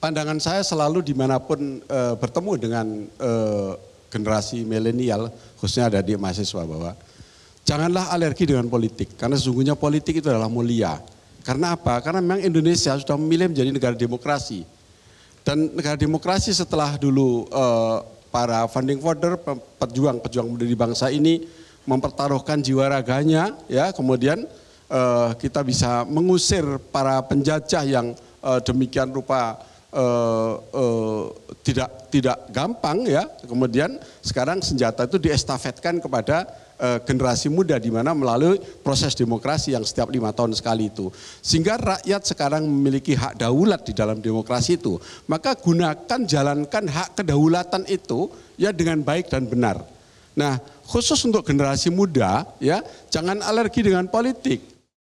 pandangan saya selalu dimanapun e, bertemu dengan e, generasi milenial, khususnya ada di mahasiswa bahwa janganlah alergi dengan politik, karena sesungguhnya politik itu adalah mulia. Karena apa? Karena memang Indonesia sudah memilih menjadi negara demokrasi. Dan negara demokrasi setelah dulu e, para funding founder, pejuang-pejuang pendiri bangsa ini mempertaruhkan jiwa raganya, ya kemudian e, kita bisa mengusir para penjajah yang e, demikian rupa eh, eh, tidak tidak gampang ya. Kemudian sekarang senjata itu diestafetkan kepada eh, generasi muda di mana melalui proses demokrasi yang setiap lima tahun sekali itu. Sehingga rakyat sekarang memiliki hak daulat di dalam demokrasi itu. Maka gunakan jalankan hak kedaulatan itu ya dengan baik dan benar. Nah, khusus untuk generasi muda ya, jangan alergi dengan politik